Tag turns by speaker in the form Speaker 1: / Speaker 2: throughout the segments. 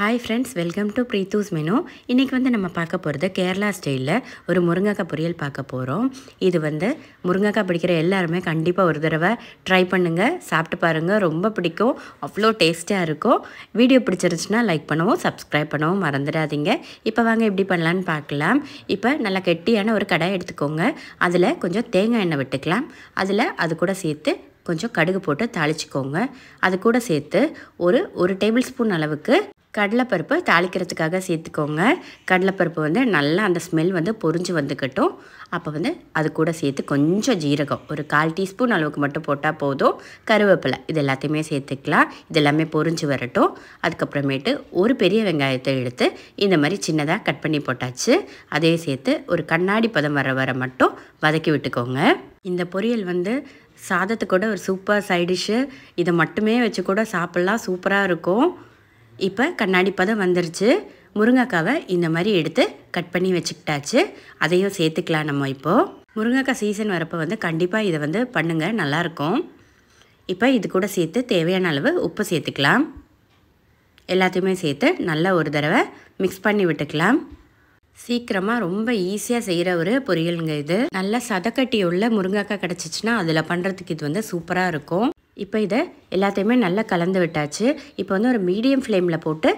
Speaker 1: hi friends welcome to Preethu's menu இன்றைக்கி வந்து நம்ம பார்க்க போகிறது கேரளா ஸ்டைலில் ஒரு முருங்கைக்காய் பொரியல் பார்க்க போகிறோம் இது வந்து முருங்கைக்காய் பிடிக்கிற எல்லாருமே கண்டிப்பாக ஒரு தடவை ட்ரை பண்ணுங்கள் சாப்பிட்டு பாருங்கள் ரொம்ப பிடிக்கும் அவ்வளோ டேஸ்ட்டாக இருக்கும் வீடியோ பிடிச்சிருந்துச்சுன்னா லைக் பண்ணவும் சப்ஸ்கிரைப் பண்ணவும் மறந்துடாதீங்க இப்போ வாங்க எப்படி பண்ணலான்னு பார்க்கலாம் இப்போ நல்லா கெட்டியான ஒரு கடாய் எடுத்துக்கோங்க அதில் கொஞ்சம் தேங்காய் எண்ணெய் விட்டுக்கலாம் அதில் அது கூட சேர்த்து கொஞ்சம் கடுகு போட்டு தாளிச்சிக்கோங்க அது கூட சேர்த்து ஒரு ஒரு டேபிள் ஸ்பூன் அளவுக்கு கடலைப்பருப்பு தாளிக்கிறதுக்காக சேர்த்துக்கோங்க கடலைப்பருப்பு வந்து நல்லா அந்த ஸ்மெல் வந்து பொறிஞ்சு வந்துக்கட்டும் அப்போ வந்து அது கூட சேர்த்து கொஞ்சம் ஜீரகம் ஒரு கால் டீஸ்பூன் அளவுக்கு மட்டும் போட்டால் போதும் கருவேப்பிலை இது எல்லாத்தையுமே சேர்த்துக்கலாம் இது எல்லாமே பொறிஞ்சு வரட்டும் அதுக்கப்புறமேட்டு ஒரு பெரிய வெங்காயத்தை எடுத்து இந்த மாதிரி சின்னதாக கட் பண்ணி போட்டாச்சு அதே சேர்த்து ஒரு கண்ணாடி பதம் வர வர மட்டும் வதக்கி விட்டுக்கோங்க இந்த பொரியல் வந்து சாதத்துக்கூட ஒரு சூப்பர் சைடிஷ்ஷு இதை மட்டுமே வச்சு கூட சாப்பிட்லாம் சூப்பராக இருக்கும் இப்போ கண்ணாடி பதம் வந்துருச்சு முருங்கைக்காவை இந்த மாதிரி எடுத்து கட் பண்ணி வச்சுக்கிட்டாச்சு அதையும் சேர்த்துக்கலாம் நம்ம இப்போது முருங்கைக்காய் சீசன் வரப்போ வந்து கண்டிப்பாக இதை வந்து பண்ணுங்கள் நல்லாயிருக்கும் இப்போ இது கூட சேர்த்து தேவையான அளவு உப்பு சேர்த்துக்கலாம் எல்லாத்தையுமே சேர்த்து நல்லா ஒரு தடவை மிக்ஸ் பண்ணி விட்டுக்கலாம் சீக்கிரமாக ரொம்ப ஈஸியாக செய்கிற ஒரு பொரியலுங்க இது நல்லா சதக்கட்டி உள்ள முருங்கைக்காய் கிடச்சிச்சின்னா அதில் பண்ணுறதுக்கு இது வந்து சூப்பராக இருக்கும் இப்போ இதை எல்லாத்தையுமே நல்லா கலந்து விட்டாச்சு இப்போ வந்து ஒரு மீடியம் ஃப்ளேமில் போட்டு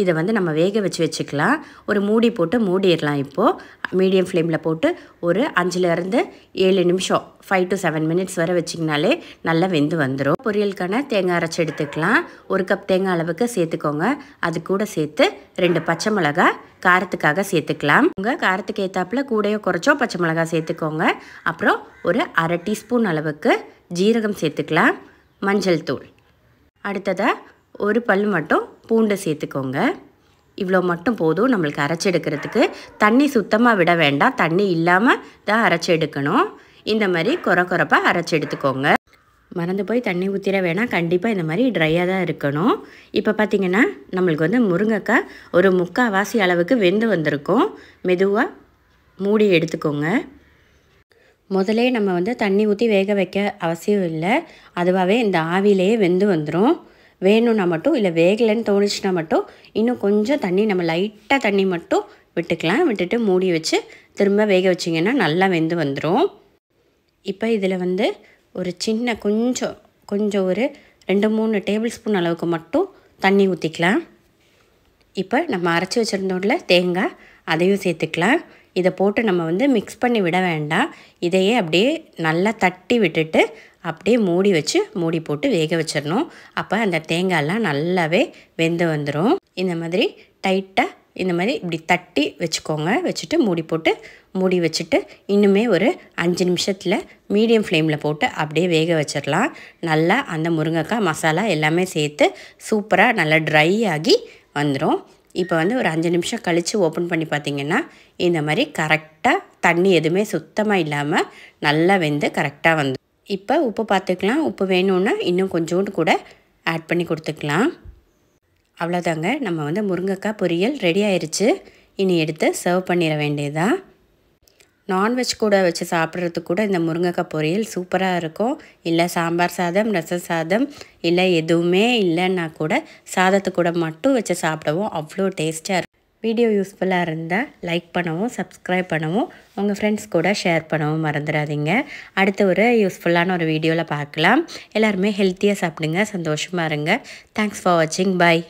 Speaker 1: இதை வந்து நம்ம வேக வச்சு வச்சுக்கலாம் ஒரு மூடி போட்டு மூடிடலாம் இப்போது மீடியம் ஃப்ளேமில் போட்டு ஒரு அஞ்சுலேருந்து ஏழு நிமிஷம் ஃபைவ் டு செவன் மினிட்ஸ் வரை வச்சிங்கனாலே நல்லா வெந்து வந்துடும் பொரியலுக்கான தேங்காய் அரைச்சி எடுத்துக்கலாம் ஒரு கப் தேங்காய் அளவுக்கு சேர்த்துக்கோங்க அது கூட சேர்த்து ரெண்டு பச்சை மிளகா காரத்துக்காக சேர்த்துக்கலாம் உங்கள் காரத்துக்கு ஏற்றாப்புல கூடையோ குறைச்சோ பச்சை மிளகா சேர்த்துக்கோங்க அப்புறம் ஒரு அரை டீஸ்பூன் அளவுக்கு ஜீரகம் சேர்த்துக்கலாம் மஞ்சள் தூள் அடுத்ததாக ஒரு பல் மட்டும் பூண்டு சேர்த்துக்கோங்க இவ்வளோ மட்டும் போதும் நம்மளுக்கு அரைச்சி எடுக்கிறதுக்கு தண்ணி சுத்தமாக விட வேண்டாம் தண்ணி இல்லாமல் தான் அரைச்சி எடுக்கணும் இந்த மாதிரி குறை குறைப்பாக அரைச்சி எடுத்துக்கோங்க மறந்து போய் தண்ணி ஊற்றிட வேணால் கண்டிப்பாக இந்த மாதிரி ட்ரையாக தான் இருக்கணும் இப்போ பார்த்திங்கன்னா நம்மளுக்கு வந்து முருங்கைக்காய் ஒரு முக்கால் வாசி அளவுக்கு வெந்து வந்திருக்கும் மெதுவாக மூடி எடுத்துக்கோங்க முதலே நம்ம வந்து தண்ணி ஊற்றி வேக வைக்க அவசியம் இல்லை அதுவாகவே இந்த ஆவிலேயே வெந்து வந்துடும் வேணும்னா மட்டும் இல்லை வேகலைன்னு தோணுச்சுன்னா மட்டும் இன்னும் கொஞ்சம் தண்ணி நம்ம லைட்டாக தண்ணி மட்டும் விட்டுக்கலாம் விட்டுட்டு மூடி வச்சு திரும்ப வேக வச்சிங்கன்னா நல்லா வெந்து வந்துடும் இப்போ இதில் வந்து ஒரு சின்ன கொஞ்சம் கொஞ்சம் ஒரு ரெண்டு மூணு டேபிள் ஸ்பூன் அளவுக்கு மட்டும் தண்ணி ஊற்றிக்கலாம் இப்போ நம்ம அரைச்சி வச்சுருந்தோடல தேங்காய் அதையும் சேர்த்துக்கலாம் இதை போட்டு நம்ம வந்து மிக்ஸ் பண்ணி விட வேண்டாம் இதையே அப்படியே நல்லா தட்டி விட்டுட்டு அப்படியே மூடி வச்சு மூடி போட்டு வேக வச்சிடணும் அப்போ அந்த தேங்காயெல்லாம் நல்லாவே வெந்து வந்துடும் இந்த மாதிரி டைட்டாக இந்த மாதிரி இப்படி தட்டி வச்சுக்கோங்க வச்சுட்டு மூடி போட்டு மூடி வச்சுட்டு இன்னுமே ஒரு அஞ்சு நிமிஷத்தில் மீடியம் ஃப்ளேமில் போட்டு அப்படியே வேக வச்சிடலாம் நல்லா அந்த முருங்கைக்காய் மசாலா எல்லாமே சேர்த்து சூப்பராக நல்லா ட்ரை ஆகி வந்துடும் இப்போ வந்து ஒரு அஞ்சு நிமிஷம் கழித்து ஓப்பன் பண்ணி பார்த்தீங்கன்னா இந்த மாதிரி கரெக்டாக தண்ணி எதுவுமே சுத்தமாக இல்லாமல் நல்லா வெந்து கரெக்டாக வந்து இப்போ உப்பு பார்த்துக்கலாம் உப்பு வேணும்னா இன்னும் கொஞ்சோண்டு கூட ஆட் பண்ணி கொடுத்துக்கலாம் அவ்வளோதாங்க நம்ம வந்து முருங்கைக்காய் பொரியல் ரெடி ஆயிடுச்சு இனி எடுத்து சர்வ் பண்ணிட வேண்டியதாக நான்வெஜ் கூட வச்சு சாப்பிட்றதுக்கு கூட இந்த முருங்கைக்காய் பொரியல் சூப்பராக இருக்கும் இல்லை சாம்பார் சாதம் ரச சாதம் இல்லை எதுவுமே இல்லைன்னா கூட சாதத்து கூட மட்டும் வச்சு சாப்பிடவும் அவ்வளோ டேஸ்ட்டாக இருக்கும் வீடியோ யூஸ்ஃபுல்லாக இருந்தால் லைக் பண்ணவும் சப்ஸ்கிரைப் பண்ணவும் உங்கள் ஃப்ரெண்ட்ஸ் கூட ஷேர் பண்ணவும் மறந்துடாதீங்க அடுத்து ஒரு யூஸ்ஃபுல்லான ஒரு வீடியோவில் பார்க்கலாம் எல்லாருமே ஹெல்த்தியாக சாப்பிடுங்க சந்தோஷமாக இருங்க தேங்க்ஸ் ஃபார் வாட்சிங் பாய்